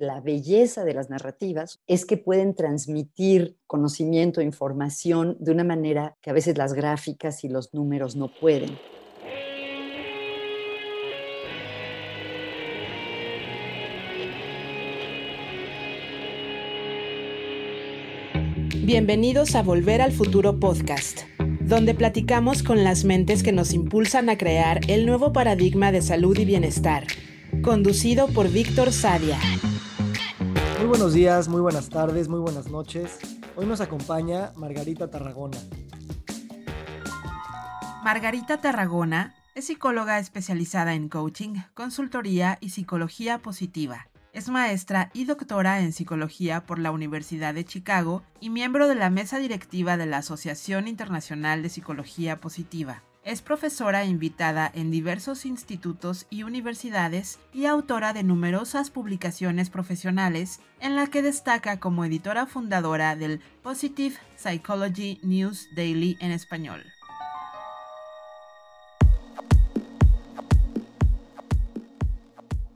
La belleza de las narrativas es que pueden transmitir conocimiento, e información de una manera que a veces las gráficas y los números no pueden. Bienvenidos a Volver al Futuro Podcast, donde platicamos con las mentes que nos impulsan a crear el nuevo paradigma de salud y bienestar, conducido por Víctor Sadia. Muy buenos días, muy buenas tardes, muy buenas noches. Hoy nos acompaña Margarita Tarragona. Margarita Tarragona es psicóloga especializada en coaching, consultoría y psicología positiva. Es maestra y doctora en psicología por la Universidad de Chicago y miembro de la mesa directiva de la Asociación Internacional de Psicología Positiva. Es profesora invitada en diversos institutos y universidades y autora de numerosas publicaciones profesionales, en la que destaca como editora fundadora del Positive Psychology News Daily en español.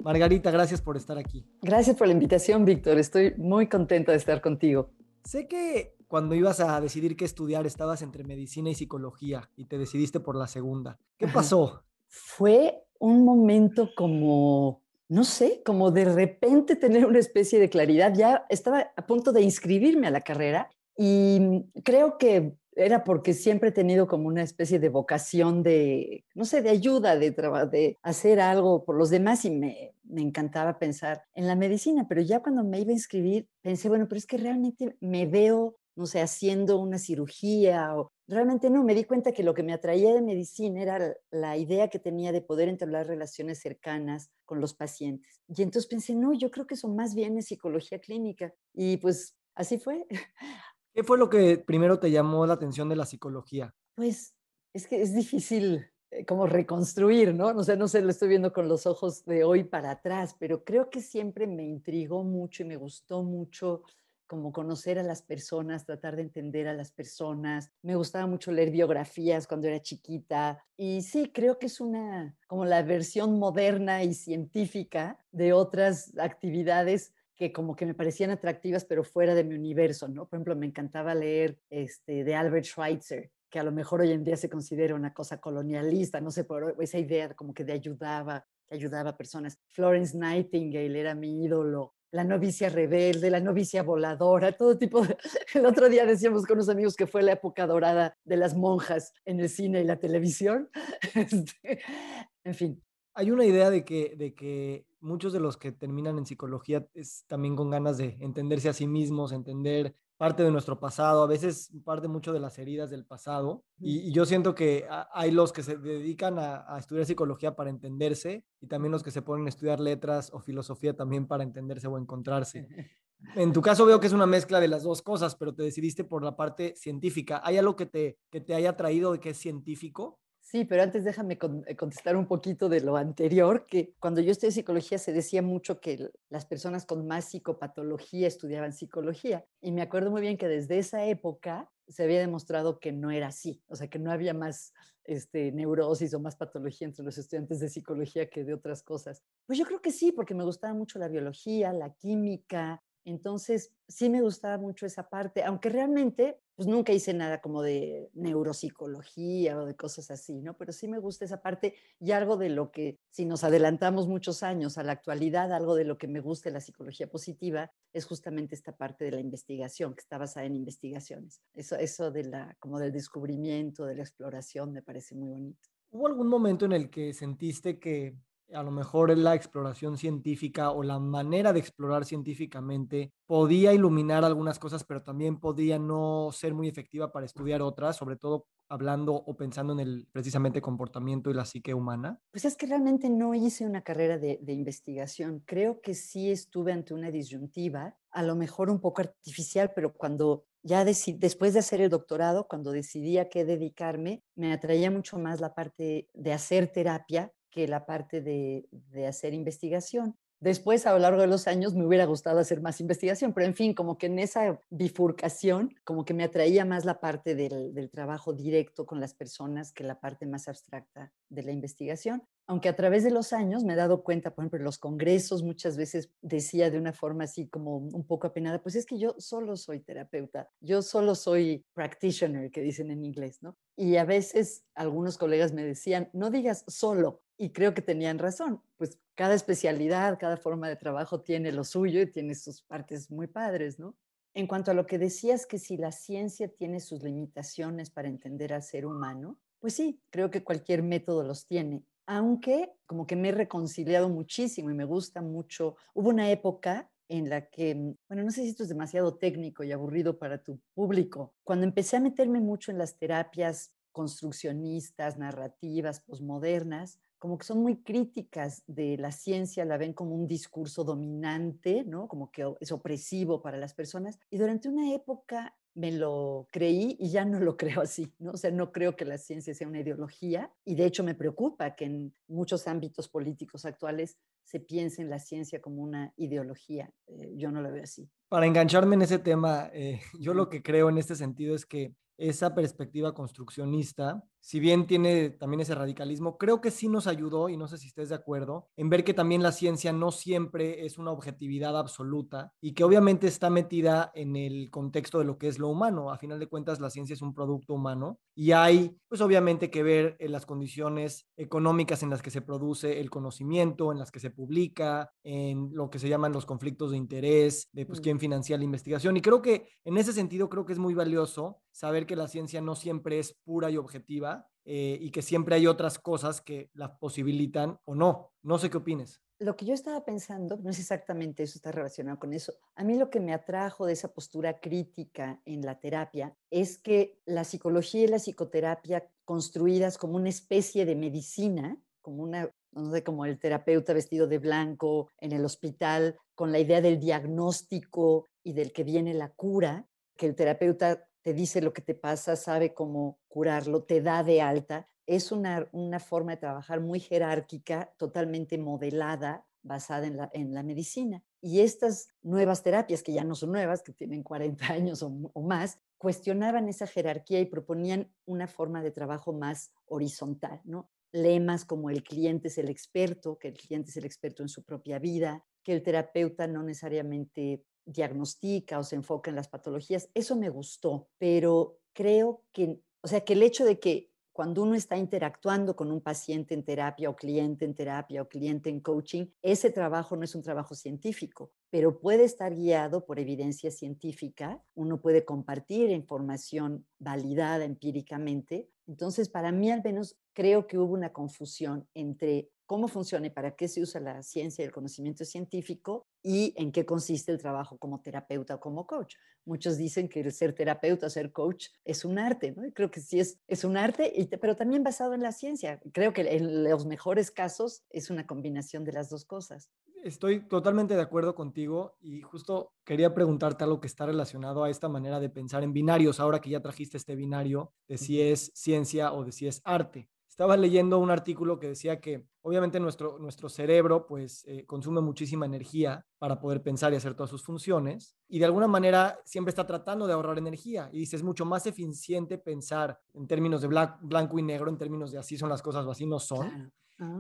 Margarita, gracias por estar aquí. Gracias por la invitación, Víctor. Estoy muy contenta de estar contigo. Sé que cuando ibas a decidir qué estudiar, estabas entre medicina y psicología y te decidiste por la segunda. ¿Qué pasó? Fue un momento como, no sé, como de repente tener una especie de claridad. Ya estaba a punto de inscribirme a la carrera y mm, creo que era porque siempre he tenido como una especie de vocación de, no sé, de ayuda, de, de hacer algo por los demás y me, me, encantaba pensar en la medicina, pero ya cuando me iba a inscribir pensé, bueno, pero es que realmente me veo no sé, haciendo una cirugía o realmente no, me di cuenta que lo que me atraía de medicina era la idea que tenía de poder entablar relaciones cercanas con los pacientes. Y entonces pensé, no, yo creo que eso más bien es psicología clínica. Y pues así fue. ¿Qué fue lo que primero te llamó la atención de la psicología? Pues es que es difícil eh, como reconstruir, ¿no? no sé no sé, lo estoy viendo con los ojos de hoy para atrás, pero creo que siempre me intrigó mucho y me gustó mucho como conocer a las personas, tratar de entender a las personas. Me gustaba mucho leer biografías cuando era chiquita y sí, creo que es una como la versión moderna y científica de otras actividades que como que me parecían atractivas pero fuera de mi universo, ¿no? Por ejemplo, me encantaba leer este de Albert Schweitzer, que a lo mejor hoy en día se considera una cosa colonialista, no sé, pero esa idea como que de ayudaba, que ayudaba a personas. Florence Nightingale era mi ídolo, la novicia rebelde, la novicia voladora, todo tipo. De... El otro día decíamos con unos amigos que fue la época dorada de las monjas en el cine y la televisión. Este, en fin. Hay una idea de que, de que muchos de los que terminan en psicología es también con ganas de entenderse a sí mismos, entender parte de nuestro pasado, a veces parte mucho de las heridas del pasado. Y, yo siento que hay los que se dedican a, estudiar psicología para entenderse y también los que se ponen a estudiar letras o filosofía también para entenderse o encontrarse. En tu caso veo que es una mezcla de las dos cosas, pero te decidiste por la parte científica. ¿Hay algo que te, que te haya traído de que es científico? Sí, pero antes déjame eh, contestar un poquito de lo anterior, que cuando yo estudié psicología se decía mucho que las personas con más psicopatología estudiaban psicología. Y me acuerdo muy bien que desde esa época se había demostrado que no era así, o sea, que no había más este, neurosis o más patología entre los estudiantes de psicología que de otras cosas. Pues yo creo que sí, porque me gustaba mucho la biología, la química, entonces, sí me gustaba mucho esa parte, aunque realmente pues nunca hice nada como de neuropsicología o de cosas así, ¿no? Pero sí me gusta esa parte y algo de lo que, si nos adelantamos muchos años a la actualidad, algo de lo que me gusta de la psicología positiva es justamente esta parte de la investigación, que está basada en investigaciones. Eso, eso de la, como del descubrimiento, de la exploración, me parece muy bonito. ¿Hubo algún momento en el que sentiste que a lo mejor la exploración científica o la manera de explorar científicamente podía iluminar algunas cosas, pero también podía no ser muy efectiva para estudiar otras, sobre todo hablando o pensando en el precisamente comportamiento y la psique humana? Pues es que realmente no hice una carrera de, investigación. Creo que sí estuve ante una disyuntiva, a lo mejor un poco artificial, pero cuando ya después de hacer el doctorado, cuando decidí a qué dedicarme, me atraía mucho más la parte de hacer terapia que la parte de, hacer investigación. Después, a lo largo de los años, me hubiera gustado hacer más investigación, pero en fin, como que en esa bifurcación, como que me atraía más la parte del, trabajo directo con las personas que la parte más abstracta de la investigación aunque a través de los años me he dado cuenta, por ejemplo, en los congresos muchas veces decía de una forma así como un poco apenada, pues es que yo solo soy terapeuta, yo solo soy practitioner, que dicen en inglés, ¿no? Y a veces algunos colegas me decían, no digas solo, y creo que tenían razón, pues cada especialidad, cada forma de trabajo tiene lo suyo y tiene sus partes muy padres, ¿no? En cuanto a lo que decías que si la ciencia tiene sus limitaciones para entender al ser humano, pues sí, creo que cualquier método los tiene aunque como que me he reconciliado muchísimo y me gusta mucho. Hubo una época en la que, mm, bueno, no sé si esto es demasiado técnico y aburrido para tu público, cuando empecé a meterme mucho en las terapias construccionistas, narrativas, posmodernas, como que son muy críticas de la ciencia, la ven como un discurso dominante, ¿no? Como que es opresivo para las personas. Y durante una época me lo creí y ya no lo creo así, ¿no? O sea, no creo que la ciencia sea una ideología y de hecho me preocupa que en muchos ámbitos políticos actuales se piense en la ciencia como una ideología. Eh, yo no lo veo así. Para engancharme en ese tema, eh, yo lo que creo en este sentido es que esa perspectiva construccionista si bien tiene también ese radicalismo, creo que sí nos ayudó, y no sé si estés de acuerdo, en ver que también la ciencia no siempre es una objetividad absoluta y que obviamente está metida en el contexto de lo que es lo humano. A final de cuentas, la ciencia es un producto humano y hay, pues obviamente, que ver en eh, las condiciones económicas en las que se produce el conocimiento, en las que se publica, en lo que se llaman los conflictos de interés, de pues mm. quién financia la investigación. Y creo que en ese sentido, creo que es muy valioso saber que la ciencia no siempre es pura y objetiva eh, y que siempre hay otras cosas que las posibilitan o no. No sé qué opines. Lo que yo estaba pensando, no es exactamente eso, está relacionado con eso. A mí lo que me atrajo de esa postura crítica en la terapia es que la psicología y la psicoterapia construidas como una especie de medicina, como una no sé, como el terapeuta vestido de blanco en el hospital, con la idea del diagnóstico y del que viene la cura, que el terapeuta te dice lo que te pasa, sabe cómo curarlo, te da de alta. Es una, una forma de trabajar muy jerárquica, totalmente modelada, basada en la, en la medicina. Y estas nuevas terapias, que ya no son nuevas, que tienen 40 años o, más, cuestionaban esa jerarquía y proponían una forma de trabajo más horizontal, ¿no? Lemas como el cliente es el experto, que el cliente es el experto en su propia vida, que el terapeuta no necesariamente diagnostica o se enfoca en las patologías. Eso me gustó, pero creo que, o sea, que el hecho de que cuando uno está interactuando con un paciente en terapia o cliente en terapia o cliente en coaching, ese trabajo no es un trabajo científico, pero puede estar guiado por evidencia científica, uno puede compartir información validada empíricamente. Entonces, para mí al menos creo que hubo una confusión entre cómo funciona y para qué se usa la ciencia y el conocimiento científico y en qué consiste el trabajo como terapeuta o como coach. Muchos dicen que ser terapeuta, ser coach es un arte, ¿no? creo que sí es, es un arte, pero también basado en la ciencia. Creo que en los mejores casos es una combinación de las dos cosas. Estoy totalmente de acuerdo contigo y justo quería preguntarte algo que está relacionado a esta manera de pensar en binarios, ahora que ya trajiste este binario de si es ciencia o de si es arte estaba leyendo un artículo que decía que obviamente nuestro, nuestro cerebro pues eh, consume muchísima energía para poder pensar y hacer todas sus funciones y de alguna manera siempre está tratando de ahorrar energía y dice es mucho más eficiente pensar en términos de blanco y negro, en términos de así son las cosas o así no son,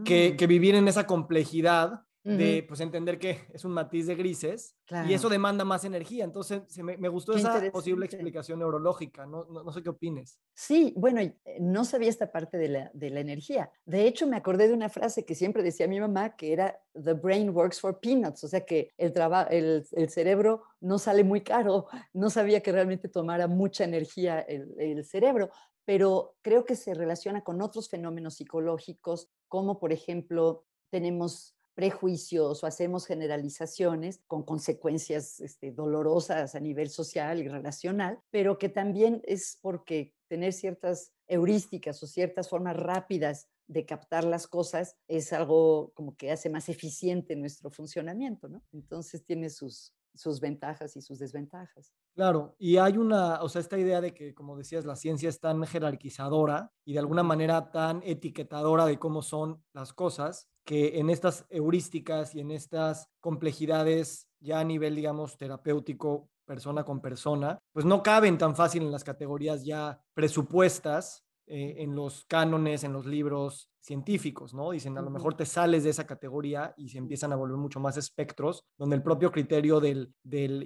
que, ah. que vivir en esa complejidad de pues entender que es un matiz de grises y eso demanda más energía. Entonces, me, gustó esa posible explicación neurológica, no, sé qué opines. Sí, bueno, eh, no sabía esta parte de la, energía. De hecho, me acordé de una frase que siempre decía mi mamá, que era, The brain works for peanuts, o sea que el, el, el cerebro no sale muy caro, no sabía que realmente tomara mucha energía el, el cerebro, pero creo que se relaciona con otros fenómenos psicológicos, como por ejemplo tenemos prejuicios o hacemos generalizaciones con consecuencias este, dolorosas a nivel social y relacional, pero que también es porque tener ciertas heurísticas o ciertas formas rápidas de captar las cosas es algo como que hace más eficiente nuestro funcionamiento, ¿no? Entonces tiene sus, sus ventajas y sus desventajas. Claro, y hay una, o sea, esta idea de que, como decías, la ciencia es tan jerarquizadora y de alguna manera tan etiquetadora de cómo son las cosas, que en estas heurísticas y en estas complejidades ya a nivel, digamos, terapéutico, persona con persona, pues no caben tan fácil en las categorías ya presupuestas, eh, en los cánones, en los libros científicos, ¿no? Dicen, a lo mejor te sales de esa categoría y se empiezan a volver mucho más espectros, donde el propio criterio del,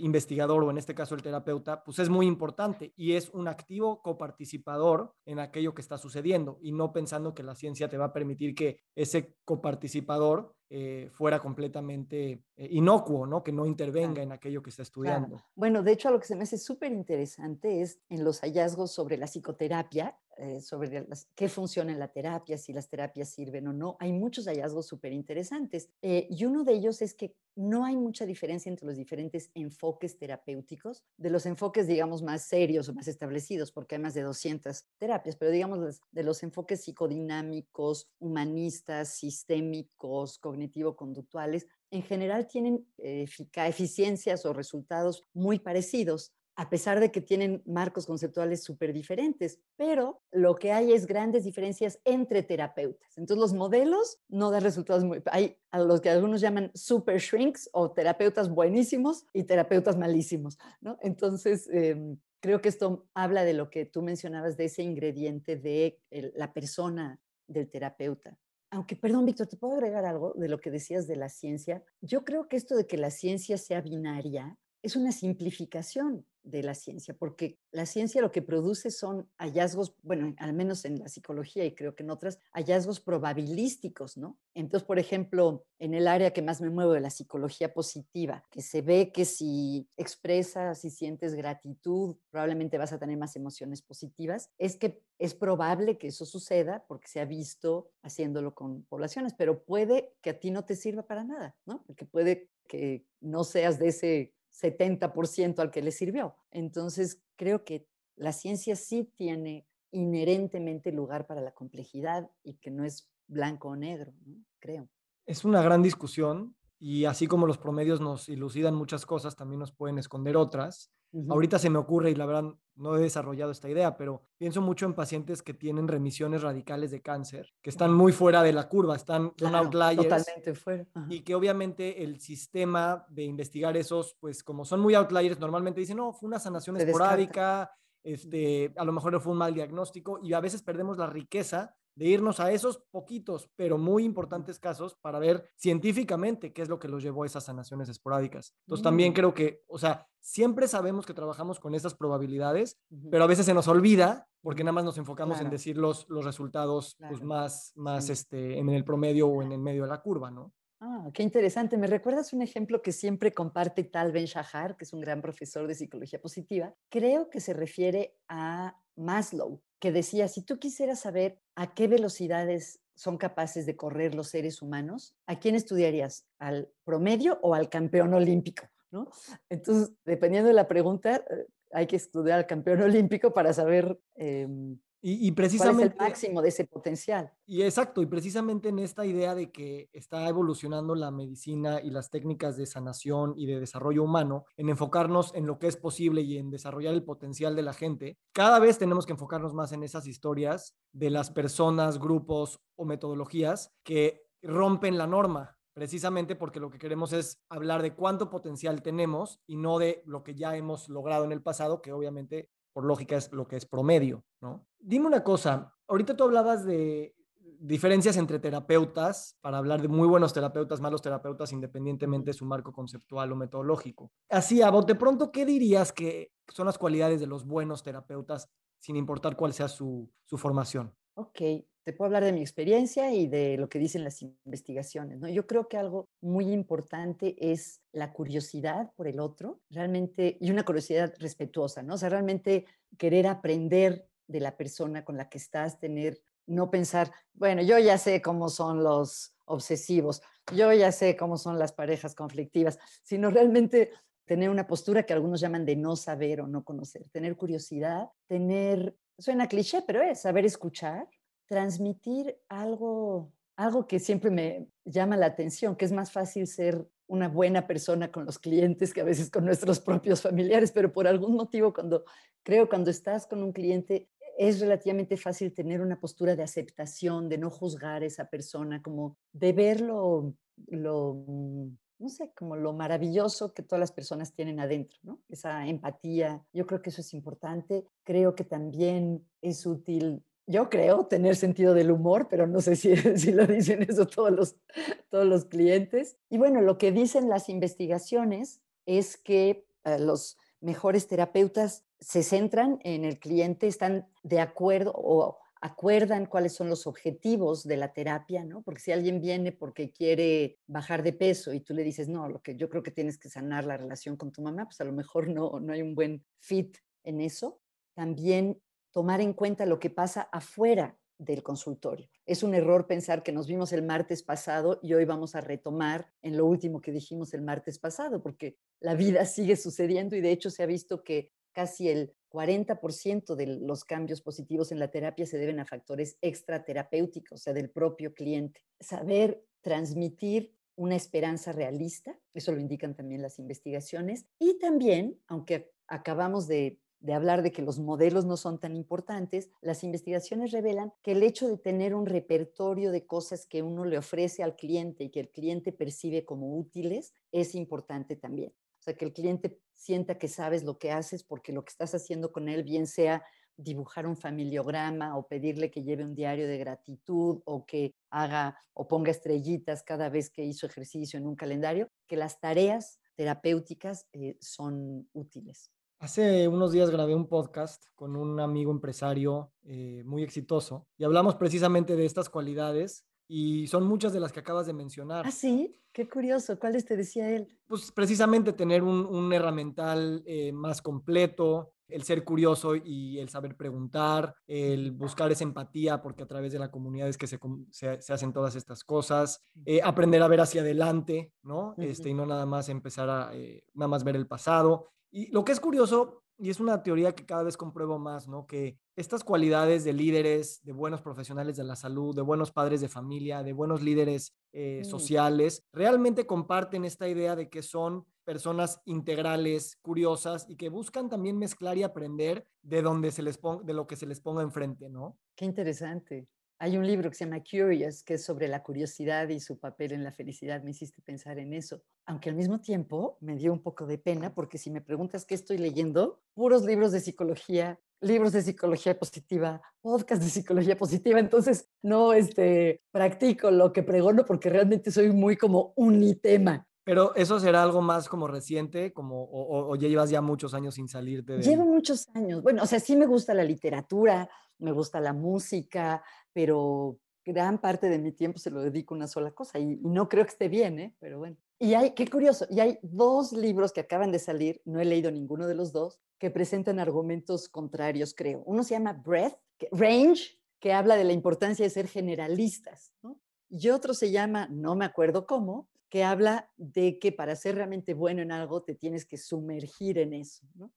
investigador o en este caso el terapeuta, pues es muy importante y es un activo coparticipador en aquello que está sucediendo y no pensando que la ciencia te va a permitir que ese coparticipador eh, fuera completamente eh, inocuo, ¿no? que no intervenga en aquello que está estudiando. Bueno, de hecho, lo que se me hace súper interesante es en los hallazgos sobre la psicoterapia, eh, sobre qué funciona en la terapia, si las terapias sirven o no. Hay muchos hallazgos súper interesantes eh, y uno de ellos es que no hay mucha diferencia entre los diferentes enfoques terapéuticos, de los enfoques, digamos, más serios o más establecidos, porque hay más de 200 terapias, pero digamos, de los enfoques psicodinámicos, humanistas, sistémicos, cognitivo-conductuales, en general tienen eh, eficiencias o resultados muy parecidos a pesar de que tienen marcos conceptuales súper diferentes, pero lo que hay es grandes diferencias entre terapeutas. Entonces los modelos no dan resultados muy... Hay a los que algunos llaman super shrinks o terapeutas buenísimos y terapeutas malísimos, ¿no? Entonces... Em, creo que esto habla de lo que tú mencionabas, de ese ingrediente de la persona del terapeuta. Aunque, perdón, Víctor, ¿te puedo agregar algo de lo que decías de la ciencia? Yo creo que esto de que la ciencia sea binaria es una simplificación de la ciencia, porque la ciencia lo que produce son hallazgos, bueno, al menos en la psicología y creo que en otras, hallazgos probabilísticos, ¿no? Entonces, por ejemplo, en el área que más me muevo de la psicología positiva, que se ve que si expresas, y sientes gratitud, probablemente vas a tener más emociones positivas, es que es probable que eso suceda porque se ha visto haciéndolo con poblaciones, pero puede que a ti no te sirva para nada, ¿no? Porque puede que no seas de ese 70% al que le sirvió. Entonces, creo que la ciencia sí tiene inherentemente lugar para la complejidad y que no es blanco o negro, creo. Es una gran discusión y así como los promedios nos ilucidan muchas cosas, también nos pueden esconder otras. Ahorita se me ocurre y la verdad no he desarrollado esta idea, pero pienso mucho en pacientes que tienen remisiones radicales de cáncer, que están muy fuera de la curva, están outliers. Totalmente fuera. Y que obviamente el sistema de investigar esos, pues como son muy outliers, normalmente dicen, no, fue una sanación esporádica, este, a lo mejor fue un mal diagnóstico, y a veces perdemos la riqueza de irnos a esos poquitos, pero muy importantes casos para ver científicamente qué es lo que los llevó a esas sanaciones esporádicas. Entonces, también mm. creo que, o sea, siempre sabemos que trabajamos con esas probabilidades, pero a veces se nos olvida porque nada más nos enfocamos en decir los, los resultados pues, más, más este, en el promedio o en el medio de la curva, ¿no? Ah, qué interesante. Me recuerdas un ejemplo que siempre comparte Tal Ben Shahar, que es un gran profesor de psicología positiva. Creo que se refiere a Maslow, que decía, si tú quisieras saber a qué velocidades son capaces de correr los seres humanos, ¿a quién estudiarías? ¿Al promedio o al campeón olímpico? Entonces, dependiendo de la pregunta, eh, hay que estudiar al campeón olímpico para saber em, y, precisamente... el máximo de ese potencial? Y exacto, y precisamente en esta idea de que está evolucionando la medicina y las técnicas de sanación y de desarrollo humano, en enfocarnos en lo que es posible y en desarrollar el potencial de la gente, cada vez tenemos que enfocarnos más en esas historias de las personas, grupos o metodologías que rompen la norma, precisamente porque lo que queremos es hablar de cuánto potencial tenemos y no de lo que ya hemos logrado en el pasado, que obviamente por lógica es lo que es promedio, ¿no? Dime una cosa, ahorita tú hablabas de diferencias entre terapeutas, para hablar de muy buenos terapeutas, malos terapeutas, independientemente de su marco conceptual o metodológico. Así, a bote pronto, ¿qué dirías que son las cualidades de los buenos terapeutas, sin importar cuál sea su, su formación? Ok, te puedo hablar de mi experiencia y de lo que dicen las investigaciones. ¿no? Yo creo que algo muy importante es la curiosidad por el otro, realmente, y una curiosidad respetuosa, ¿no? O sea, realmente querer aprender de la persona con la que estás, tener, no pensar, bueno, yo ya sé cómo son los obsesivos, yo ya sé cómo son las parejas conflictivas, sino realmente tener una postura que algunos llaman de no saber o no conocer, tener curiosidad, tener, suena cliché, pero es saber escuchar, transmitir algo, algo que siempre me llama la atención, que es más fácil ser una buena persona con los clientes que a veces con nuestros propios familiares, pero por algún motivo cuando creo cuando estás con un cliente es relativamente fácil tener una postura de aceptación, de no juzgar a esa persona, como de verlo lo, mm, no sé, como lo maravilloso que todas las personas tienen adentro, ¿no? Esa empatía, yo creo que eso es importante. Creo que también es útil yo creo tener sentido del humor, pero no sé si, si, lo dicen eso todos los, todos los clientes. Y bueno, lo que dicen las investigaciones es que eh, los mejores terapeutas se centran en el cliente, están de acuerdo o acuerdan cuáles son los objetivos de la terapia, ¿no? Porque si alguien viene porque quiere bajar de peso y tú le dices, no, lo que yo creo que tienes que sanar la relación con tu mamá, pues a lo mejor no, no hay un buen fit en eso. También tomar en cuenta lo que pasa afuera del consultorio. Es un error pensar que nos vimos el martes pasado y hoy vamos a retomar en lo último que dijimos el martes pasado, porque la vida sigue sucediendo y de hecho se ha visto que casi el 40% de los cambios positivos en la terapia se deben a factores extraterapéuticos, o sea, del propio cliente. Saber transmitir una esperanza realista, eso lo indican también las investigaciones, y también, aunque acabamos de de hablar de que los modelos no son tan importantes, las investigaciones revelan que el hecho de tener un repertorio de cosas que uno le ofrece al cliente y que el cliente percibe como útiles es importante también. O sea, que el cliente sienta que sabes lo que haces porque lo que estás haciendo con él, bien sea dibujar un familiograma o pedirle que lleve un diario de gratitud o que haga o ponga estrellitas cada vez que hizo ejercicio en un calendario, que las tareas terapéuticas eh, son útiles. Hace unos días grabé un podcast con un amigo empresario eh, muy exitoso y hablamos precisamente de estas cualidades y son muchas de las que acabas de ah, mencionar. Ah, sí, qué curioso. ¿Cuáles te decía él? Pues precisamente tener un, un herramental eh, más completo, el ser curioso y el saber preguntar, el buscar esa empatía, porque a través de la comunidad es que se, hacen todas estas cosas, eh, aprender a ver hacia adelante, ¿no? Este, y no nada más empezar a, nada más ver el pasado, y lo que es curioso, y es una teoría que cada vez compruebo más, ¿no? Que estas cualidades de líderes, de buenos profesionales de la salud, de buenos padres de familia, de buenos líderes eh, mm. sociales, realmente comparten esta idea de que son personas integrales, curiosas y que buscan también mezclar y aprender de donde se les ponga, de lo que se les ponga enfrente, ¿no? Qué interesante. Hay un libro que se llama Curious, que es sobre la curiosidad y su papel en la felicidad. Me hiciste pensar en eso. Aunque al mismo tiempo me dio un poco de pena, porque si me preguntas qué estoy leyendo, puros libros de psicología, libros de psicología positiva, podcast de psicología positiva. Entonces, no este, practico lo que pregono porque realmente soy muy como unitema. Pero eso será algo más como reciente, como, o, ya llevas ya muchos años sin salirte de... Llevo muchos años. Bueno, o sea, sí me gusta la literatura, me gusta la música, pero gran parte de mi tiempo se lo dedico a una sola cosa y, no creo que esté bien, ¿eh? pero bueno. Y hay, qué curioso, y hay dos libros que acaban de salir, no he leído ninguno de los dos, que presentan argumentos contrarios, creo. Uno se llama Breath, Range, que habla de la importancia de ser generalistas, ¿no? y otro se llama, no me acuerdo cómo, que habla de que para ser realmente bueno en algo te tienes que sumergir en eso. ¿no?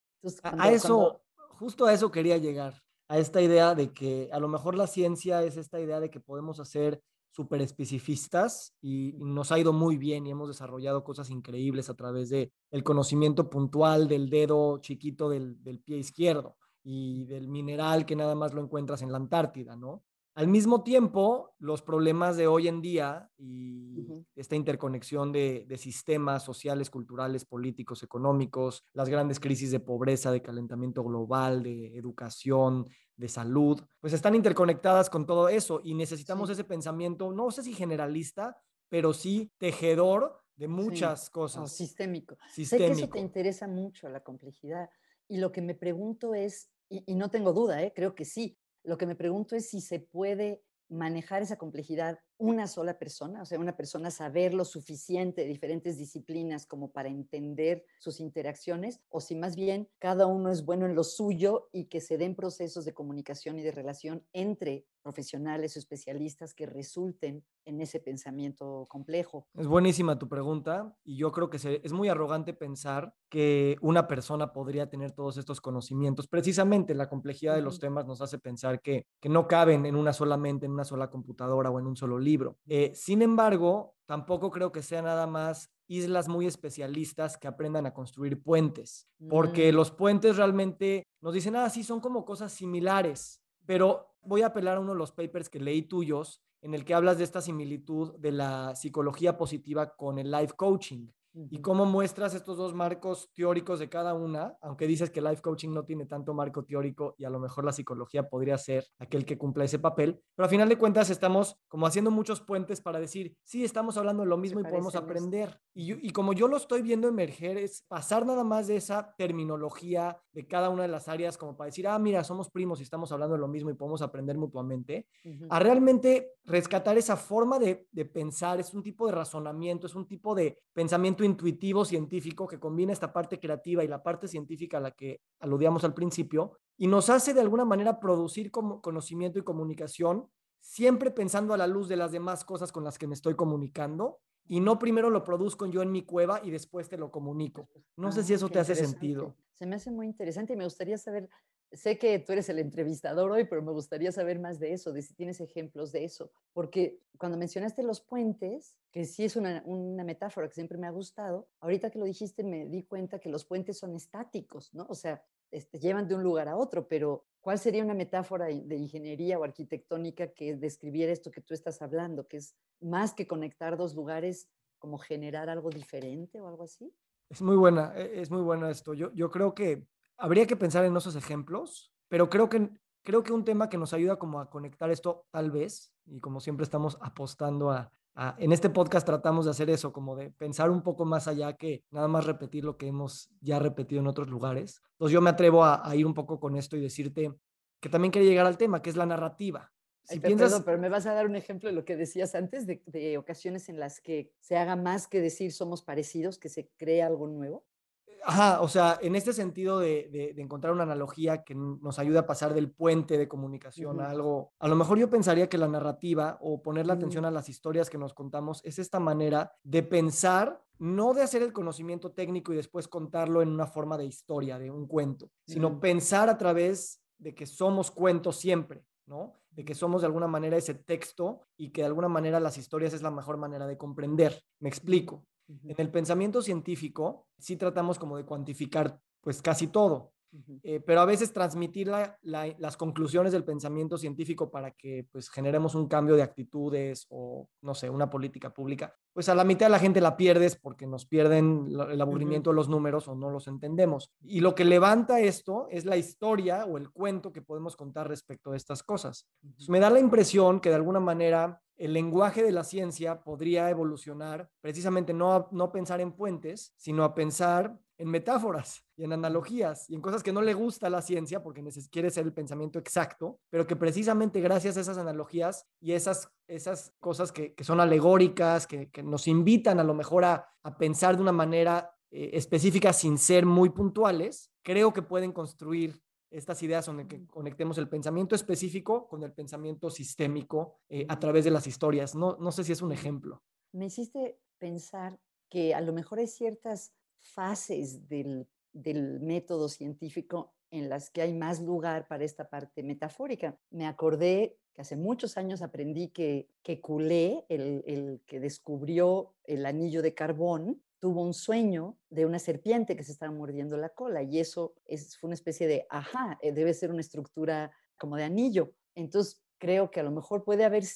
a, eso, justo a eso quería llegar a esta idea de que a lo mejor la ciencia es esta idea de que podemos hacer súper especificistas y nos ha ido muy bien y hemos desarrollado cosas increíbles a través de el conocimiento puntual del dedo chiquito del pie izquierdo y del mineral que nada más lo encuentras en la Antártida, ¿no? Al mismo tiempo, los problemas de hoy en día y esta interconexión de, sistemas sociales, culturales, políticos, económicos, las grandes crisis de pobreza, de calentamiento global, de educación, de salud, pues están interconectadas con todo eso y necesitamos ese pensamiento, no sé si generalista, pero sí tejedor de muchas cosas. sistémico. sistémico. Sé que eso te interesa mucho, la complejidad. Y lo que me pregunto es, y, no tengo duda, ¿eh? creo que sí, lo que me pregunto es si se puede manejar esa complejidad una sola persona, o sea, una persona saber lo suficiente de diferentes disciplinas como para entender sus interacciones, o si más bien cada uno es bueno en lo suyo y que se den procesos de comunicación y de relación entre profesionales o especialistas que resulten en ese pensamiento complejo. Es buenísima tu pregunta y yo creo que se, es muy arrogante pensar que una persona podría tener todos estos conocimientos. Precisamente la complejidad de los temas nos hace pensar que, que no caben en una sola mente, en una sola computadora o en un solo libro libro. Eh, sin embargo, tampoco creo que sea nada más islas muy especialistas que aprendan a construir puentes, porque mm. los puentes realmente nos dicen, nada. Ah, sí, son como cosas similares, pero voy a apelar a uno de los papers que leí tuyos, en el que hablas de esta similitud de la psicología positiva con el life coaching. ¿Y cómo muestras estos dos marcos teóricos de cada una? Aunque dices que life coaching no tiene tanto marco teórico y a lo mejor la psicología podría ser aquel que cumpla ese papel, pero al final de cuentas estamos como haciendo muchos puentes para decir, sí, estamos hablando de lo mismo y podemos aprender. Y, y como yo lo estoy viendo emerger, es pasar nada más de esa terminología de cada una de las áreas como para decir, ah, mira, somos primos y estamos hablando de lo mismo y podemos aprender mutuamente, a realmente rescatar esa forma de, de pensar, es un tipo de razonamiento, es un tipo de pensamiento intuitivo científico que combina esta parte creativa y la parte científica a la que aludíamos al principio y nos hace de alguna manera producir como conocimiento y comunicación siempre pensando a la luz de las demás cosas con las que me estoy comunicando y no primero lo produzco yo en mi cueva y después te lo comunico. No sé ah, si eso te hace sentido. Se me hace muy interesante y me gustaría saber sé que tú eres el entrevistador hoy, pero me gustaría saber más de eso, de si tienes ejemplos de eso, porque cuando mencionaste los puentes, que sí es una, metáfora que siempre me ha gustado, ahorita que lo dijiste me di cuenta que los puentes son estáticos, ¿no? O sea, este, llevan de un lugar a otro, pero ¿cuál sería una metáfora de ingeniería o arquitectónica que describiera esto que tú estás hablando, que es más que conectar dos lugares, como generar algo diferente o algo así? Es muy buena, e, es muy buena esto. Yo, yo creo que habría que pensar en esos ejemplos, pero creo que, creo que un tema que nos ayuda como a conectar esto tal vez, y como siempre estamos apostando a, en este podcast tratamos de hacer eso, como de pensar un poco más allá que nada más repetir lo que hemos ya repetido en otros lugares. Entonces yo me atrevo a, ir un poco con esto y decirte que también quería llegar al tema, que es la narrativa. Si pero me vas a dar un ejemplo de lo que decías antes, de, de, ocasiones en las que se haga más que decir somos parecidos, que se cree algo nuevo ajá, o sea, en este sentido de, encontrar una analogía que nos ayude a pasar del puente de comunicación a algo, a lo mejor yo pensaría que la narrativa o poner la atención a las historias que nos contamos es esta manera de pensar no de hacer el conocimiento técnico y después contarlo en una forma de historia, de un cuento, sino pensar a través de que somos cuentos siempre, ¿no? De que somos de alguna manera ese texto y que de alguna manera las historias es la mejor manera de comprender. Me explico. En el pensamiento científico sí tratamos como de cuantificar pues casi todo, eh, pero a veces transmitir las conclusiones del pensamiento científico para que pues generemos un cambio de actitudes o no sé, una política pública, pues a la mitad de la gente la pierdes porque nos pierden el aburrimiento de los números o no los entendemos. Y lo que levanta esto es la historia o el cuento que podemos contar respecto a estas cosas. me da la impresión que de alguna manera el lenguaje de la ciencia podría evolucionar precisamente no a, no pensar en puentes, sino a pensar en metáforas y en analogías y en cosas que no le gusta a la ciencia porque quiere ser el pensamiento exacto, pero que precisamente gracias a esas analogías y esas, esas cosas que, son alegóricas, que, nos invitan a lo mejor a, pensar de una manera eh, específica sin ser muy puntuales, creo que pueden construir estas ideas son que conectemos el pensamiento específico con el pensamiento sistémico eh, a través de las historias. No, sé si es un ejemplo. Me hiciste pensar que a lo mejor hay ciertas fases del, método científico en las que hay más lugar para esta parte metafórica. Me acordé que hace muchos años aprendí que, culé el, que descubrió el anillo de carbón, tuvo un sueño de una serpiente que se estaba mordiendo la cola y eso es, fue una especie de, ajá, eh, debe ser una estructura como de anillo. Entonces, creo que a lo mejor puede haber eh,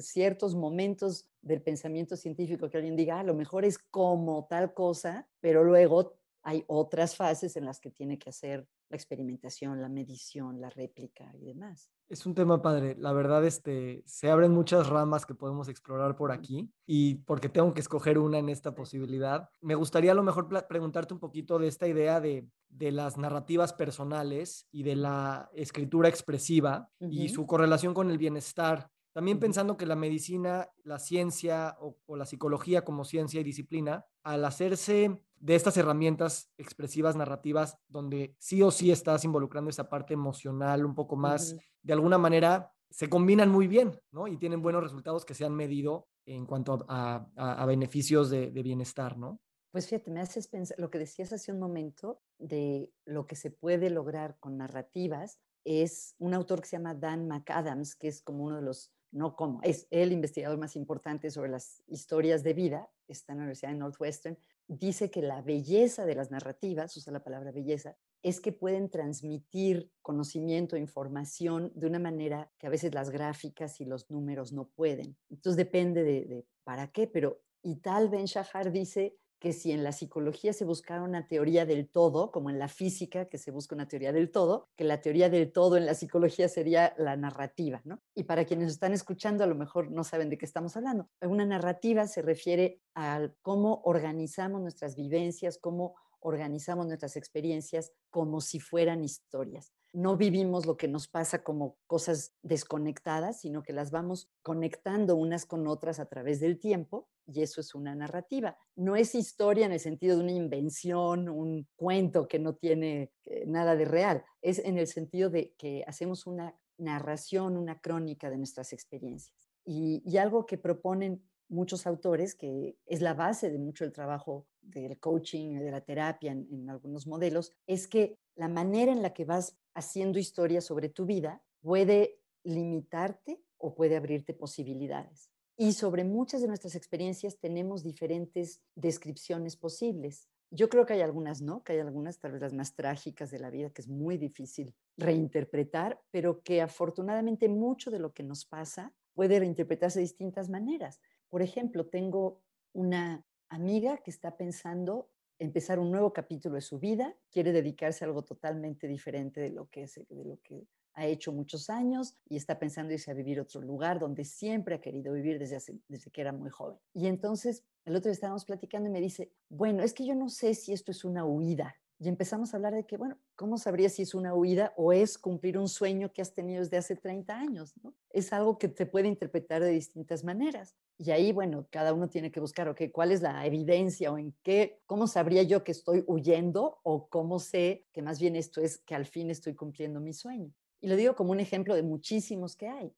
ciertos momentos del pensamiento científico que alguien diga, ah, a lo mejor es como tal cosa, pero luego hay otras fases en las que tiene que hacer la experimentación, la medición, la réplica y demás. Es un tema padre. La verdad, este, se abren muchas ramas que podemos explorar por aquí y porque tengo que escoger una en esta posibilidad. Me gustaría a lo mejor preguntarte un poquito de esta idea de, las narrativas personales y de la escritura expresiva y su correlación con el bienestar también pensando que la medicina, la ciencia o, la psicología como ciencia y disciplina, al hacerse de estas herramientas expresivas, narrativas, donde sí o sí estás involucrando esa parte emocional un poco más, de alguna manera se combinan muy bien, ¿no? Y tienen buenos resultados que se han medido en cuanto a, beneficios de, bienestar, ¿no? Pues fíjate, me haces pensar lo que decías hace un momento de lo que se puede lograr con narrativas. Es un autor que se llama Dan McAdams, que es como uno de los no como Es el investigador más importante sobre las historias de vida, está en la Universidad de Northwestern, dice que la belleza de las narrativas, usa la palabra belleza, es que pueden transmitir conocimiento, información de una manera que a veces las gráficas y los números no pueden. Entonces depende de, de para qué, pero y tal Ben Shahar dice que si en la psicología se buscara una teoría del todo, como en la física que se busca una teoría del todo, que la teoría del todo en la psicología sería la narrativa, ¿no? Y para quienes están escuchando, a lo mejor no saben de qué estamos hablando. Una narrativa se refiere a cómo organizamos nuestras vivencias, cómo organizamos nuestras experiencias como si fueran historias. No vivimos lo que nos pasa como cosas desconectadas, sino que las vamos conectando unas con otras a través del tiempo y eso es una narrativa. No es historia en el sentido de una invención, un cuento que no tiene eh, nada de real, es en el sentido de que hacemos una narración, una crónica de nuestras experiencias. Y, algo que proponen muchos autores, que es la base de mucho el trabajo del coaching, de la terapia en algunos modelos, es que la manera en la que vas haciendo historia sobre tu vida puede limitarte o puede abrirte posibilidades y sobre muchas de nuestras experiencias tenemos diferentes descripciones posibles. Yo creo que hay algunas, ¿no? Que hay algunas, tal vez las más trágicas de la vida, que es muy difícil reinterpretar, pero que afortunadamente mucho de lo que nos pasa puede reinterpretarse de distintas maneras. Por ejemplo, tengo una amiga que está pensando empezar un nuevo capítulo de su vida, quiere dedicarse a algo totalmente diferente de lo que, es, de lo que ha hecho muchos años y está pensando irse a vivir otro lugar donde siempre ha querido vivir desde, desde que era muy joven. Y entonces el otro día estábamos platicando y me dice, bueno, es que yo no sé si esto es una huida. Y empezamos a hablar de que, bueno, ¿cómo sabría si es una huida o es cumplir un sueño que has tenido desde hace 30 años? ¿no? Es algo que te puede interpretar de distintas maneras. Y ahí, bueno, cada uno tiene que buscar, ok, ¿cuál es la evidencia o en qué, cómo sabría yo que estoy huyendo o cómo sé que más bien esto es que al fin estoy cumpliendo mi sueño? Y lo digo como un ejemplo de muchísimos que hay.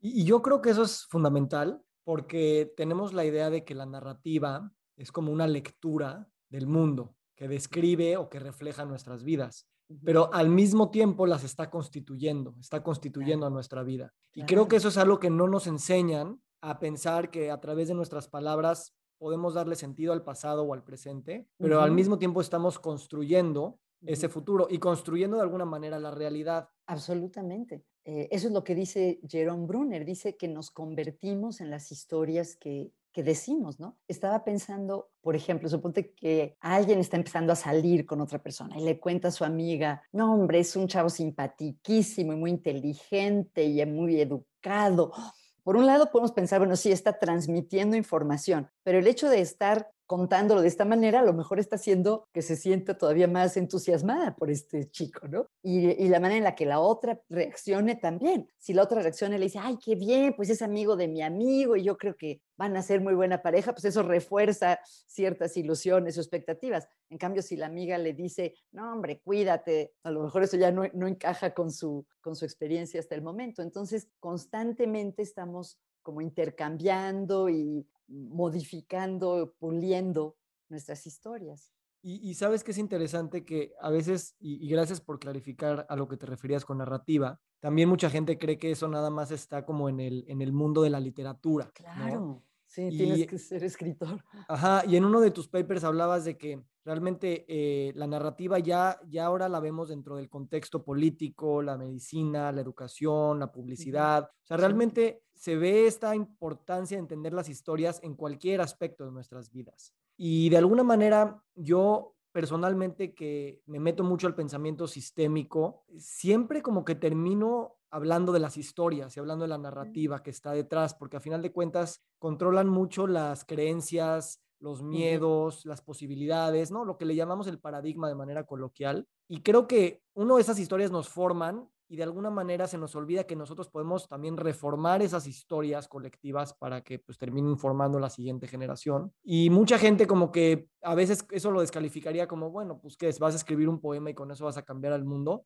Y, yo creo que eso es fundamental porque tenemos la idea de que la narrativa es como una lectura del mundo que describe o que refleja nuestras vidas, pero al mismo tiempo las está constituyendo, está constituyendo a nuestra vida. Y creo que eso es algo que no nos enseñan a pensar que a través de nuestras palabras podemos darle sentido al pasado o al presente, pero al mismo tiempo estamos construyendo ese futuro y construyendo de alguna manera la realidad. Absolutamente. Eh, eso es lo que dice Jerome Brunner, dice que nos convertimos en las historias que, decimos, ¿no? Estaba pensando, por ejemplo, suponte que alguien está empezando a salir con otra persona y le cuenta a su amiga, no, hombre, es un chavo simpatiquísimo y muy inteligente y muy educado. Por un lado podemos pensar, bueno, sí, está transmitiendo información, pero el hecho de estar contándolo de esta manera, a lo mejor está haciendo que se sienta todavía más entusiasmada por este chico, ¿no? Y, la manera en la que la otra reaccione también. Si la otra reacciona y le dice, ay, qué bien, pues es amigo de mi amigo y yo creo que van a ser muy buena pareja, pues eso refuerza ciertas ilusiones o expectativas. En cambio, si la amiga le dice, no, hombre, cuídate, a lo mejor eso ya no, no encaja con su, con su experiencia hasta el momento. Entonces, constantemente estamos como intercambiando y modificando, puliendo nuestras historias. Y, sabes que es interesante que a veces, y, gracias por clarificar a lo que te referías con narrativa, también mucha gente cree que eso nada más está como en el, en el mundo de la literatura. Claro. Sí, tienes que ser escritor. Ajá, y en uno de tus papers hablabas de que realmente eh, la narrativa ya, ya ahora la vemos dentro del contexto político, la medicina, la educación, la publicidad. O sea, realmente se ve esta importancia de entender las historias en cualquier aspecto de nuestras vidas. Y de alguna manera, yo personalmente que me meto mucho al pensamiento sistémico, siempre como que termino hablando de las historias y hablando de la narrativa que está detrás, porque a final de cuentas controlan mucho las creencias, los miedos, las posibilidades, ¿no? Lo que le llamamos el paradigma de manera coloquial. Y creo que uno de esas historias nos forman, y de alguna manera se nos olvida que nosotros podemos también reformar esas historias colectivas para que pues terminen formando la siguiente generación. Y mucha gente como que a veces eso lo descalificaría como, bueno, pues qué vas a escribir un poema y con eso vas a cambiar al mundo.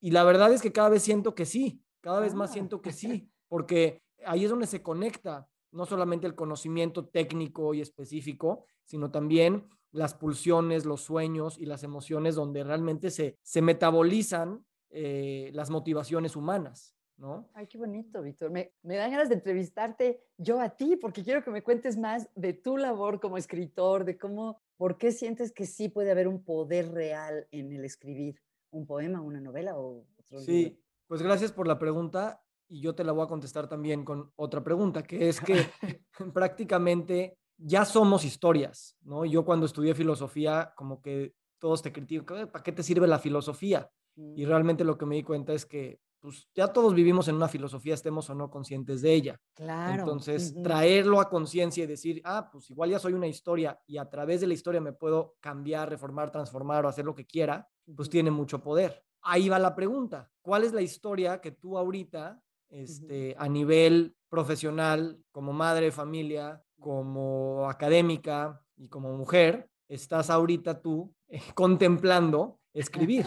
Y la verdad es que cada vez siento que sí, cada vez más ah. siento que sí, porque ahí es donde se conecta no solamente el conocimiento técnico y específico, sino también las pulsiones, los sueños y las emociones donde realmente se, se metabolizan eh, las motivaciones humanas, ¿no? Ay, qué bonito, Víctor. Me, me, dan ganas de entrevistarte yo a ti, porque quiero que me cuentes más de tu labor como escritor, de cómo, por qué sientes que sí puede haber un poder real en el escribir un poema, una novela o otro Sí, pues gracias por la pregunta y yo te la voy a contestar también con otra pregunta, que es que prácticamente ya somos historias, ¿no? Yo cuando estudié filosofía, como que todos te critican, ¿para qué te sirve la filosofía? Y realmente lo que me di cuenta es que pues, ya todos vivimos en una filosofía, estemos o no conscientes de ella. Claro. Entonces, traerlo a conciencia y decir, ah, pues igual ya soy una historia y a través de la historia me puedo cambiar, reformar, transformar o hacer lo que quiera, pues tiene mucho poder. Ahí va la pregunta, ¿cuál es la historia que tú ahorita, este, a nivel profesional, como madre de familia, como académica y como mujer, estás ahorita tú eh, contemplando escribir?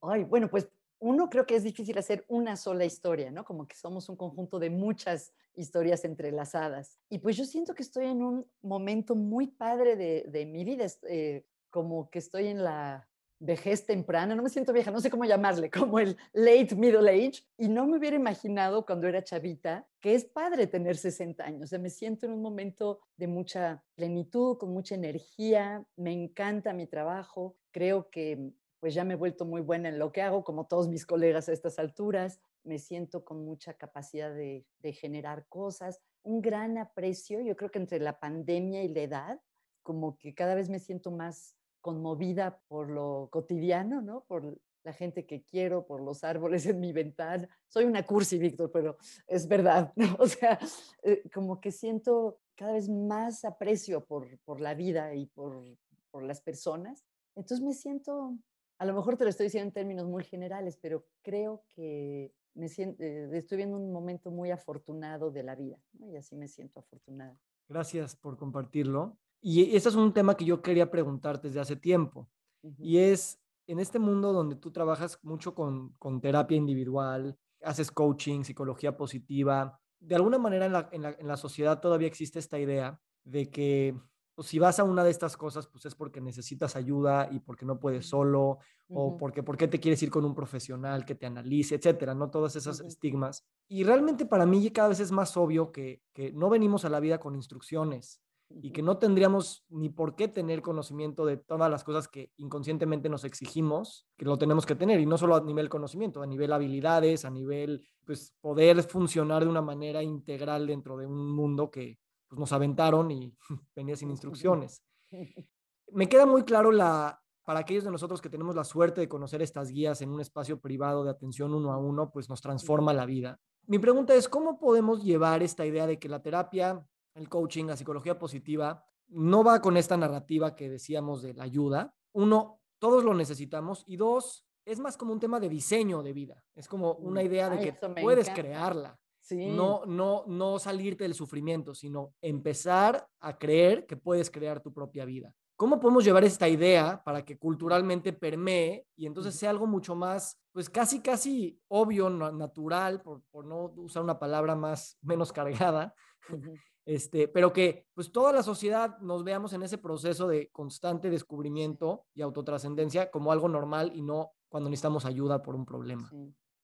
Ay, bueno, pues uno creo que es difícil hacer una sola historia, ¿no? Como que somos un conjunto de muchas historias entrelazadas. Y pues yo siento que estoy en un momento muy padre de, mi vida, eh, como que estoy en la vejez temprana, no me siento vieja, no sé cómo llamarle, como el late middle age, y no me hubiera imaginado cuando era chavita que es padre tener 60 años, o sea, me siento en un momento de mucha plenitud, con mucha energía, me encanta mi trabajo, creo que pues ya me he vuelto muy buena en lo que hago, como todos mis colegas a estas alturas, me siento con mucha capacidad de, generar cosas, un gran aprecio, yo creo que entre la pandemia y la edad, como que cada vez me siento más conmovida por lo cotidiano, ¿no? Por la gente que quiero, por los árboles en mi ventana. Soy una cursi, Víctor, pero es verdad, ¿no? O sea, eh, como que siento cada vez más aprecio por, por la vida y por, por las personas. Entonces me siento a lo mejor te lo estoy diciendo en términos muy generales, pero creo que me eh, estoy viendo un momento muy afortunado de la vida, y así me siento afortunada. Gracias por compartirlo. Y ese es un tema que yo quería preguntarte desde hace tiempo, y es en este mundo donde tú trabajas mucho con, terapia individual, haces coaching, psicología positiva, de alguna manera en la sociedad todavía existe esta idea de que si vas a una de estas cosas, pues es porque necesitas ayuda y porque no puedes solo, o porque, porque te quieres ir con un profesional que te analice, etcétera, ¿no? Todas esas estigmas. Y realmente para mí cada vez es más obvio que, no venimos a la vida con instrucciones y que no tendríamos ni por qué tener conocimiento de todas las cosas que inconscientemente nos exigimos, que lo tenemos que tener, y no solo a nivel conocimiento, a nivel habilidades, a nivel, pues, poder funcionar de una manera integral dentro de un mundo que, pues nos aventaron y venía sin instrucciones. Me queda muy claro la, para aquellos de nosotros que tenemos la suerte de conocer estas guías en un espacio privado de atención uno a uno, pues nos transforma la vida. Mi pregunta es, ¿cómo podemos llevar esta idea de que la terapia, el coaching, la psicología positiva, no va con esta narrativa que decíamos de la ayuda? Uno, todos lo necesitamos y dos, es más como un tema de diseño de vida. Es como una mm, idea de que puedes crearla. No, no, no salirte del sufrimiento, sino empezar a creer que puedes crear tu propia vida. ¿Cómo podemos llevar esta idea para que culturalmente permee y entonces sea algo mucho más, pues casi, casi obvio, natural, por, no usar una palabra más, menos cargada, este, pero que pues toda la sociedad nos veamos en ese proceso de constante descubrimiento y autotrascendencia como algo normal y no cuando necesitamos ayuda por un problema?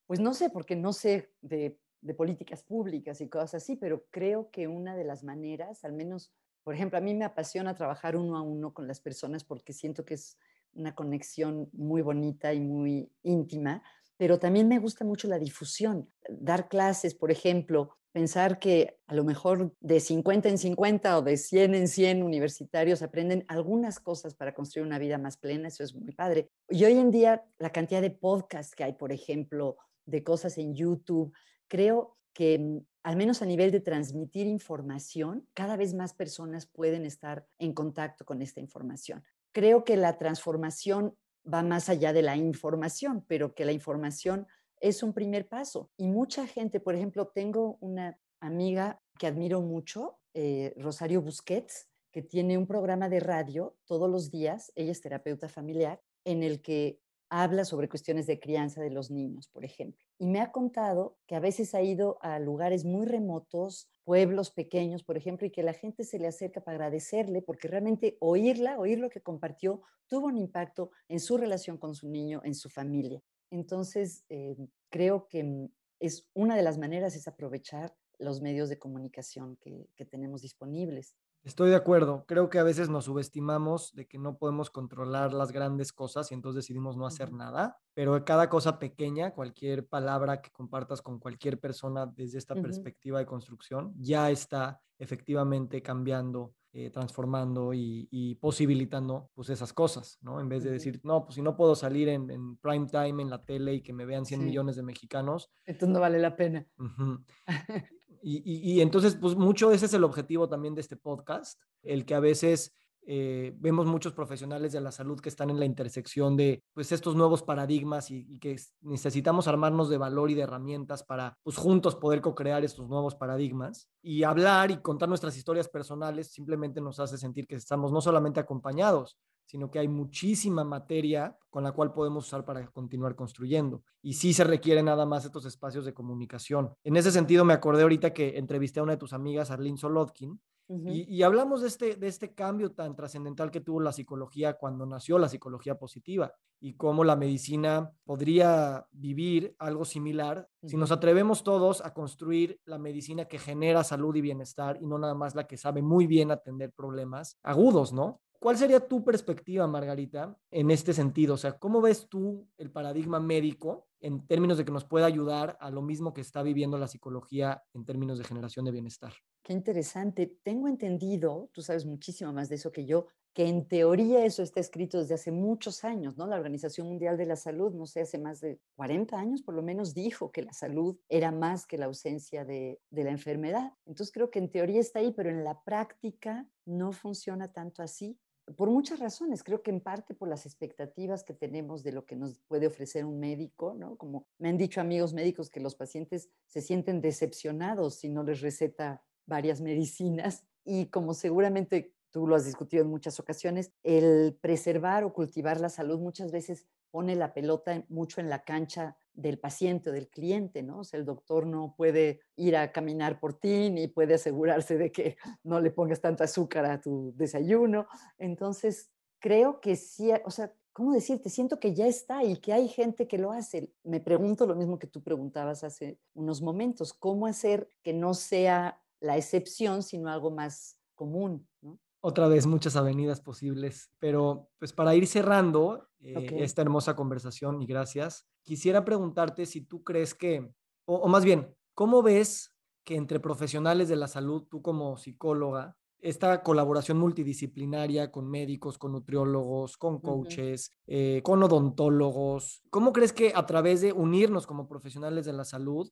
Pues no sé, porque no sé de de políticas públicas y cosas así, pero creo que una de las maneras, al menos, por ejemplo, a mí me apasiona trabajar uno a uno con las personas porque siento que es una conexión muy bonita y muy íntima, pero también me gusta mucho la difusión, dar clases, por ejemplo, pensar que a lo mejor de 50 en 50 o de 100 en 100 universitarios aprenden algunas cosas para construir una vida más plena, eso es muy padre. Y hoy en día la cantidad de podcasts que hay, por ejemplo, de cosas en YouTube, creo que mm, al menos a nivel de transmitir información, cada vez más personas pueden estar en contacto con esta información. Creo que la transformación va más allá de la información, pero que la información es un primer paso. Y mucha gente, por ejemplo, tengo una amiga que admiro mucho, eh, Rosario Busquets, que tiene un programa de radio todos los días, ella es terapeuta familiar, en el que habla sobre cuestiones de crianza de los niños, por ejemplo. Y me ha contado que a veces ha ido a lugares muy remotos, pueblos pequeños, por ejemplo, y que la gente se le acerca para agradecerle, porque realmente oírla, oír lo que compartió, tuvo un impacto en su relación con su niño, en su familia. Entonces, eh, creo que mm, es una de las maneras es aprovechar los medios de comunicación que tenemos disponibles. Estoy de acuerdo. Creo que a veces nos subestimamos de que no podemos controlar las grandes cosas y entonces decidimos no hacer nada. Pero cada cosa pequeña, cualquier palabra que compartas con cualquier persona desde esta perspectiva de construcción, ya está efectivamente cambiando eh, transformando y, posibilitando pues esas cosas, ¿no? En vez de decir, no, pues si no puedo salir en, prime time en la tele y que me vean 100 millones de mexicanos. Entonces no vale la pena. Y, entonces, pues mucho ese es el objetivo también de este podcast, el que a veces eh, vemos muchos profesionales de la salud que están en la intersección de pues estos nuevos paradigmas y, que necesitamos armarnos de valor y de herramientas para pues juntos poder co-crear estos nuevos paradigmas y hablar y contar nuestras historias personales simplemente nos hace sentir que estamos no solamente acompañados, sino que hay muchísima materia con la cual podemos usar para continuar construyendo. Y sí se requieren nada más estos espacios de comunicación. En ese sentido, me acordé ahorita que entrevisté a una de tus amigas, Arlene Solodkin, y, hablamos de este, de este cambio tan trascendental que tuvo la psicología cuando nació la psicología positiva y cómo la medicina podría vivir algo similar si nos atrevemos todos a construir la medicina que genera salud y bienestar y no nada más la que sabe muy bien atender problemas agudos, ¿no? ¿Cuál sería tu perspectiva, Margarita, en este sentido? O sea, ¿cómo ves tú el paradigma médico en términos de que nos pueda ayudar a lo mismo que está viviendo la psicología en términos de generación de bienestar? Qué interesante. Tengo entendido, tú sabes muchísimo más de eso que yo, que en teoría eso está escrito desde hace muchos años, ¿no? La Organización Mundial de la Salud, no sé, hace más de 40 años por lo menos dijo que la salud era más que la ausencia de, de la enfermedad. Entonces creo que en teoría está ahí, pero en la práctica no funciona tanto así por muchas razones, creo que en parte por las expectativas que tenemos de lo que nos puede ofrecer un médico, ¿no? Como me han dicho amigos médicos que los pacientes se sienten decepcionados si no les receta varias medicinas y como seguramente tú lo has discutido en muchas ocasiones, el preservar o cultivar la salud muchas veces pone la pelota mucho en la cancha del paciente o del cliente, ¿no? O sea, el doctor no puede ir a caminar por ti ni puede asegurarse de que no le pongas tanta azúcar a tu desayuno. Entonces, creo que sí, o sea, ¿cómo decirte? Siento que ya está y que hay gente que lo hace. Me pregunto lo mismo que tú preguntabas hace unos momentos, ¿cómo hacer que no sea la excepción, sino algo más común? ¿no? otra vez muchas avenidas posibles, pero pues para ir cerrando eh, esta hermosa conversación y gracias, quisiera preguntarte si tú crees que, o, más bien, ¿cómo ves que entre profesionales de la salud, tú como psicóloga, esta colaboración multidisciplinaria con médicos, con nutriólogos, con coaches, eh, con odontólogos. ¿Cómo crees que a través de unirnos como profesionales de la salud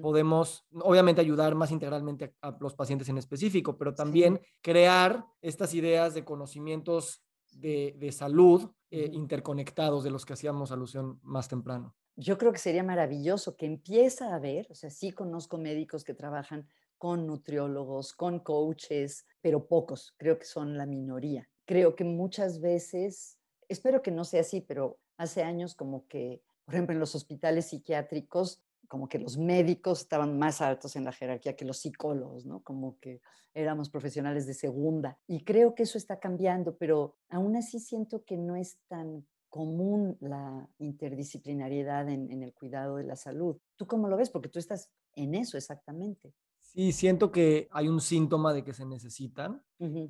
podemos, obviamente, ayudar más integralmente a, los pacientes en específico, pero también crear estas ideas de conocimientos de, salud eh, interconectados de los que hacíamos alusión más temprano. Yo creo que sería maravilloso que empiece a haber, o sea, sí conozco médicos que trabajan con nutriólogos, con coaches, pero pocos, creo que son la minoría. Creo que muchas veces, espero que no sea así, pero hace años como que, por ejemplo, en los hospitales psiquiátricos como que los médicos estaban más altos en la jerarquía que los psicólogos, ¿no? Como que éramos profesionales de segunda. Y creo que eso está cambiando, pero aún así siento que no es tan común la interdisciplinariedad en, el cuidado de la salud. ¿Tú cómo lo ves? Porque tú estás en eso exactamente. Sí, siento que hay un síntoma de que se necesitan,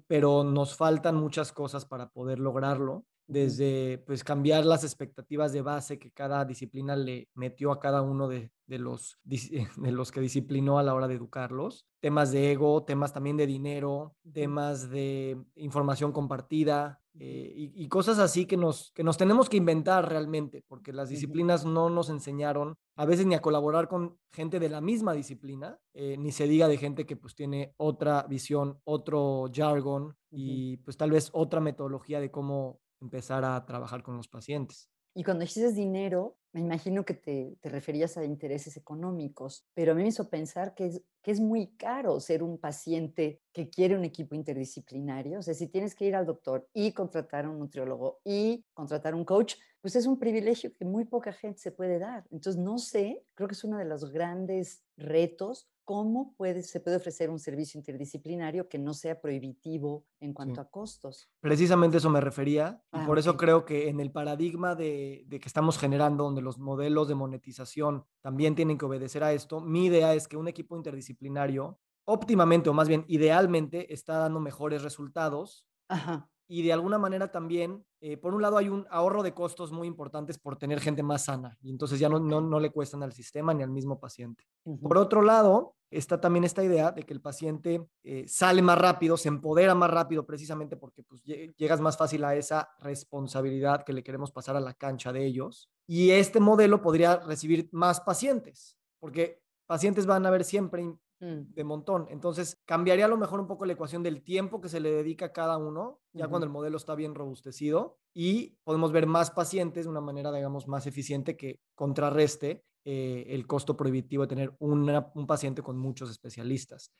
pero nos faltan muchas cosas para poder lograrlo desde pues cambiar las expectativas de base que cada disciplina le metió a cada uno de, los, de los que disciplinó a la hora de educarlos. Temas de ego, temas también de dinero, temas de información compartida eh, y, cosas así que nos, que nos tenemos que inventar realmente, porque las disciplinas no nos enseñaron a veces ni a colaborar con gente de la misma disciplina, eh, ni se diga de gente que pues tiene otra visión, otro jargon y pues tal vez otra metodología de cómo empezar a trabajar con los pacientes. Y cuando dices dinero, me imagino que te, te, referías a intereses económicos, pero a mí me hizo pensar que es, que es muy caro ser un paciente que quiere un equipo interdisciplinario. O sea, si tienes que ir al doctor y contratar a un nutriólogo y contratar a un coach, pues es un privilegio que muy poca gente se puede dar. Entonces, no sé, creo que es uno de los grandes retos ¿Cómo puede, se puede ofrecer un servicio interdisciplinario que no sea prohibitivo en cuanto a costos? Precisamente eso me refería. y ah, por eso creo que en el paradigma de, de que estamos generando, donde los modelos de monetización también tienen que obedecer a esto, mi idea es que un equipo interdisciplinario óptimamente o más bien idealmente está dando mejores resultados Ajá y de alguna manera también, eh, por un lado hay un ahorro de costos muy importantes por tener gente más sana y entonces ya no, no, no le cuestan al sistema ni al mismo paciente. Por otro lado, está también esta idea de que el paciente eh, sale más rápido, se empodera más rápido precisamente porque pues, llegas más fácil a esa responsabilidad que le queremos pasar a la cancha de ellos y este modelo podría recibir más pacientes porque pacientes van a haber siempre Mm. de montón. Entonces, cambiaría a lo mejor un poco la ecuación del tiempo que se le dedica a cada uno, ya cuando el modelo está bien robustecido, y podemos ver más pacientes de una manera, digamos, más eficiente que contrarreste eh, el costo prohibitivo de tener un paciente con muchos especialistas.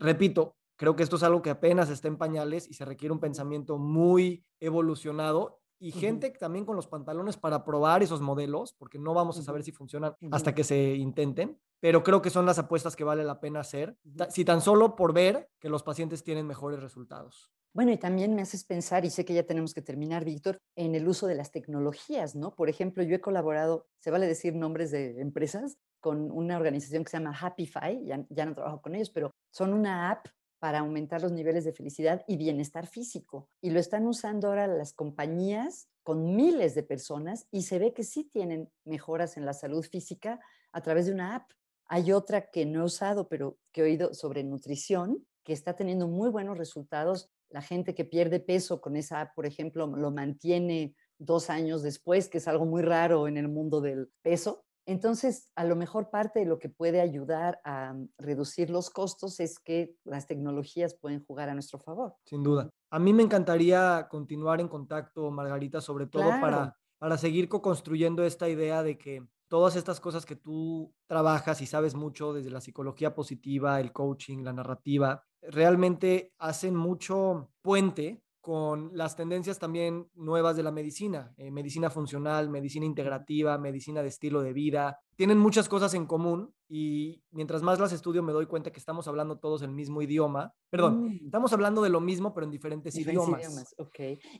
Repito, creo que esto es algo que apenas está en pañales y se requiere un pensamiento muy evolucionado y gente también con los pantalones para probar esos modelos, porque no vamos a saber si funcionan hasta que se intenten pero creo que son las apuestas que vale la pena hacer, si tan solo por ver que los pacientes tienen mejores resultados. Bueno, y también me haces pensar, y sé que ya tenemos que terminar, Víctor, en el uso de las tecnologías, ¿no? Por ejemplo, yo he colaborado, se vale decir nombres de empresas, con una organización que se llama Happify, ya, ya no trabajo con ellos, pero son una app para aumentar los niveles de felicidad y bienestar físico. Y lo están usando ahora las compañías con miles de personas y se ve que sí tienen mejoras en la salud física a través de una app. Hay otra que no he usado, pero que he oído sobre nutrición, que está teniendo muy buenos resultados. La gente que pierde peso con esa por ejemplo, lo mantiene dos años después, que es algo muy raro en el mundo del peso. Entonces, a lo mejor parte de lo que puede ayudar a mm, reducir los costos es que las tecnologías pueden jugar a nuestro favor. Sin duda. A mí me encantaría continuar en contacto, Margarita, sobre todo para, para seguir co construyendo esta idea de que todas estas cosas que tú trabajas y sabes mucho desde la psicología positiva, el coaching, la narrativa, realmente hacen mucho puente con las tendencias también nuevas de la medicina, eh, medicina funcional, medicina integrativa, medicina de estilo de vida. Tienen muchas cosas en común y mientras más las estudio me doy cuenta que estamos hablando todos el mismo idioma. Perdón, mm. estamos hablando de lo mismo pero en diferentes, idiomas.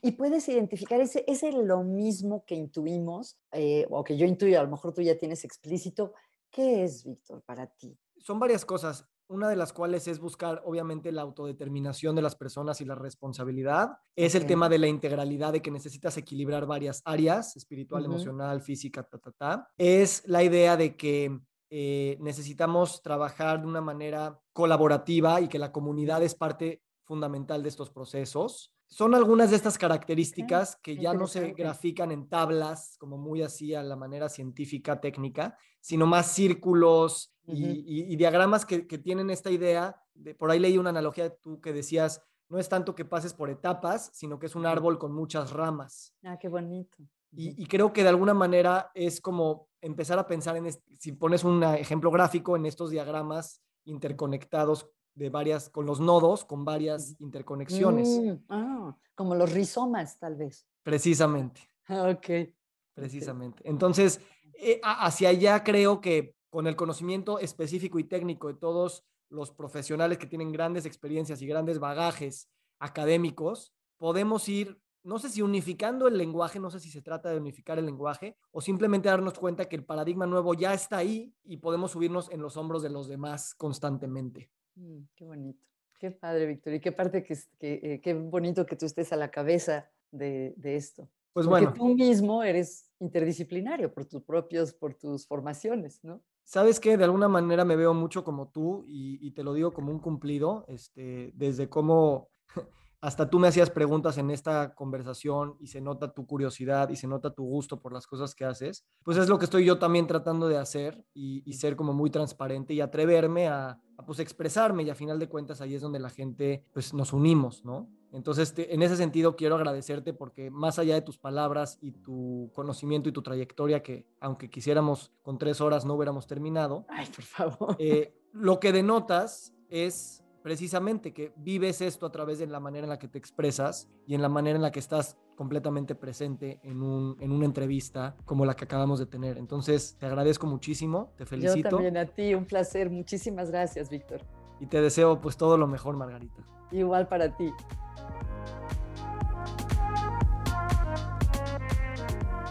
Y puedes identificar ese, es lo mismo que intuimos eh, o que yo intuyo, a lo mejor tú ya tienes explícito. ¿Qué es, Víctor, para ti? Son varias cosas una de las cuales es buscar, obviamente, la autodeterminación de las personas y la responsabilidad. Es el tema de la integralidad, de que necesitas equilibrar varias áreas, espiritual, emocional, física, ta, ta, ta. Es la idea de que eh, necesitamos trabajar de una manera colaborativa y que la comunidad es parte fundamental de estos procesos son algunas de estas características que ya no se grafican en tablas, como muy así a la manera científica, técnica, sino más círculos y, diagramas que, tienen esta idea. De, por ahí leí una analogía de tú que decías, no es tanto que pases por etapas, sino que es un árbol con muchas ramas. Ah, qué bonito. Y, creo que de alguna manera es como empezar a pensar en, si pones un ejemplo gráfico en estos diagramas interconectados de varias, con los nodos, con varias interconexiones. Mm, ah, como los rizomas, tal vez. Precisamente. Ah, ok. Precisamente. Entonces, eh, hacia allá creo que con el conocimiento específico y técnico de todos los profesionales que tienen grandes experiencias y grandes bagajes académicos, podemos ir, no sé si unificando el lenguaje, no sé si se trata de unificar el lenguaje, o simplemente darnos cuenta que el paradigma nuevo ya está ahí y podemos subirnos en los hombros de los demás constantemente. Mm, qué bonito. Qué padre, Víctor. Y qué parte que, que eh, qué bonito que tú estés a la cabeza de, esto. Pues Porque bueno. tú mismo eres interdisciplinario por tus propios, por tus formaciones, ¿no? Sabes que de alguna manera me veo mucho como tú y, te lo digo como un cumplido, este, desde cómo hasta tú me hacías preguntas en esta conversación y se nota tu curiosidad y se nota tu gusto por las cosas que haces, pues es lo que estoy yo también tratando de hacer y ser como muy transparente y atreverme a, pues expresarme y a final de cuentas ahí es donde la gente pues nos unimos, ¿no? Entonces, en ese sentido quiero agradecerte porque más allá de tus palabras y tu conocimiento y tu trayectoria, que aunque quisiéramos con tres horas no hubiéramos terminado, Ay, por favor. Eh, lo que denotas es precisamente que vives esto a través de la manera en la que te expresas y en la manera en la que estás completamente presente en, una entrevista como la que acabamos de tener. Entonces, te agradezco muchísimo, te felicito. Yo también a ti, un placer. Muchísimas gracias, Víctor. Y te deseo pues todo lo mejor, Margarita. Igual para ti.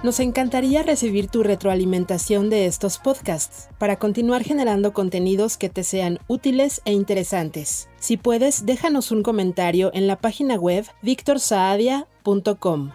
Nos encantaría recibir tu retroalimentación de estos podcasts para continuar generando contenidos que te sean útiles e interesantes. Si puedes, déjanos un comentario en la página web victorsaadia.com.